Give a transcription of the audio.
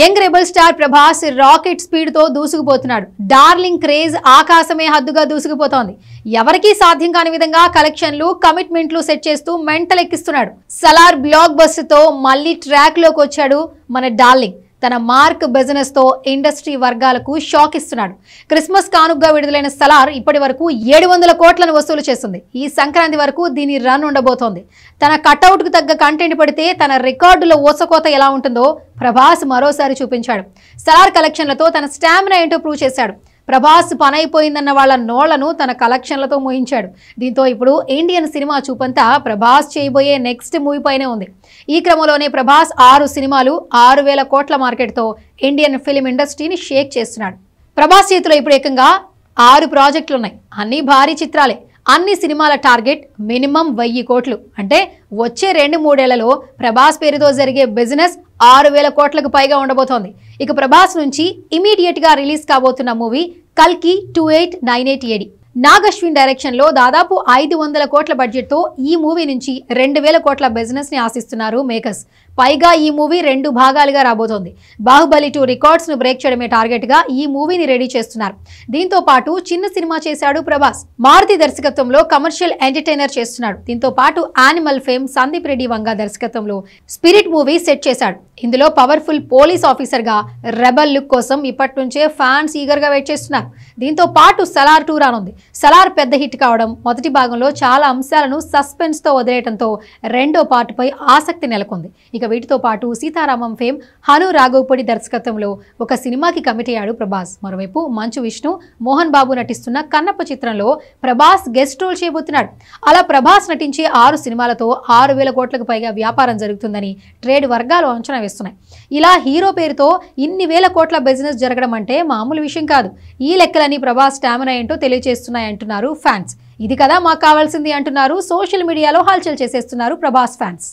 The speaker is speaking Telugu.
young rebel star Prabhas rocket స్పీడ్తో దూసుకుపోతున్నాడు డార్లింగ్ క్రేజ్ ఆకాశమే హద్దుగా దూసుకుపోతోంది ఎవరికీ సాధ్యం కాని విధంగా కలెక్షన్లు కమిట్మెంట్లు సెట్ చేస్తూ మెంటలెక్కిస్తున్నాడు సలార్ బ్లాక్ బస్సుతో మళ్ళీ ట్రాక్లోకి వచ్చాడు మన డార్లింగ్ తన మార్క్ బిజినెస్ తో ఇండస్ట్రీ వర్గాలకు షాక్ ఇస్తున్నాడు క్రిస్మస్ కానుగ్గా విడుదలైన సలార్ ఇప్పటి వరకు ఏడు వందల కోట్లను వసూలు చేస్తుంది ఈ సంక్రాంతి వరకు దీని రన్ ఉండబోతోంది తన కట్అవుట్కు తగ్గ కంటెంట్ పడితే తన రికార్డుల ఓసకోత ఎలా ఉంటుందో ప్రభాస్ మరోసారి చూపించాడు సలార్ కలెక్షన్లతో తన స్టామినా ఏంటో ప్రూవ్ చేశాడు ప్రభాస్ పనైపోయిందన్న వాళ్ళ నోళ్లను తన కలెక్షన్లతో మోయించాడు దీంతో ఇప్పుడు ఇండియన్ సినిమా చూపంతా ప్రభాస్ చేయబోయే నెక్స్ట్ మూవీ పైనే ఉంది ఈ క్రమంలోనే ప్రభాస్ ఆరు సినిమాలు ఆరు వేల కోట్ల మార్కెట్తో ఇండియన్ ఫిలిం ఇండస్ట్రీని షేక్ చేస్తున్నాడు ప్రభాస్ చేతిలో ఇప్పుడు ఏకంగా ఆరు ప్రాజెక్టులున్నాయి అన్నీ భారీ చిత్రాలే అన్ని సినిమాల టార్గెట్ మినిమం వెయ్యి కోట్లు అంటే వచ్చే రెండు మూడేళ్లలో ప్రభాస్ పేరుతో జరిగే బిజినెస్ ఆరు వేల కోట్లకు పైగా ఉండబోతోంది ఇక ప్రభాస్ నుంచి గా రిలీజ్ కాబోతున్న మూవీ కల్కి two eight nine eight AD Nag Ashwin డైరెక్షన్లో దాదాపు ఐదు వందల కోట్ల బడ్జెట్తో ఈ మూవీ నుంచి రెండు వేల కోట్ల బిజినెస్ని ఆశిస్తున్నారు మేకర్స్ పైగా ఈ మూవీ రెండు భాగాలుగా రాబోతోంది బాహుబలి టూ రికార్డ్స్ ను బ్రేక్ చేయడమే టార్గెట్ గా ఈ మూవీని రెడీ చేస్తున్నారు దీంతో పాటు చిన్న సినిమా చేశాడు ప్రభాస్ మారుతి దర్శకత్వంలో కమర్షియల్ ఎంటర్టైనర్ చేస్తున్నాడు దీంతో పాటు యానిమల్ ఫేమ్ సందీప్ రెడ్డి వంగ దర్శకత్వంలో స్పిరిట్ మూవీ సెట్ చేశాడు ఇందులో పవర్ఫుల్ పోలీస్ ఆఫీసర్ గా రెబల్ లుక్ కోసం ఇప్పటి నుంచే ఫ్యాన్స్ ఈగర్ గా వెయిట్ చేస్తున్నారు దీంతో పాటు సలార్ టూ రానుంది సలార్ పెద్ద హిట్ కావడం మొదటి భాగంలో చాలా అంశాలను సస్పెన్స్ తో వదిలేయడంతో రెండో పార్ట్ పై ఆసక్తి నెలకొంది ఇక వీటితో పాటు సీతారామం ఫేమ్ హను రాఘవపూడి దర్శకత్వంలో ఒక సినిమాకి కమిట్ అయ్యాడు ప్రభాస్ మరోవైపు మంచు విష్ణు మోహన్ బాబు నటిస్తున్న కన్నప్ప చిత్రంలో ప్రభాస్ గెస్ట్ రోల్ చేయబోతున్నాడు అలా ప్రభాస్ నటించే ఆరు సినిమాలతో ఆరు వేల కోట్లకు పైగా వ్యాపారం జరుగుతుందని ట్రేడ్ వర్గాలు అంచనా వేస్తున్నాయి ఇలా హీరో పేరుతో ఇన్ని వేల కోట్ల బిజినెస్ జరగడం అంటే మామూలు విషయం కాదు ఈ లెక్కలని ప్రభాస్ స్టామినా ఏంటో అంటున్నారు ఫ్యాన్స్ ఇది కదా మాకు కావాల్సింది అంటున్నారు సోషల్ మీడియాలో హల్చల్ చేసేస్తున్నారు ప్రభాస్ ఫ్యాన్స్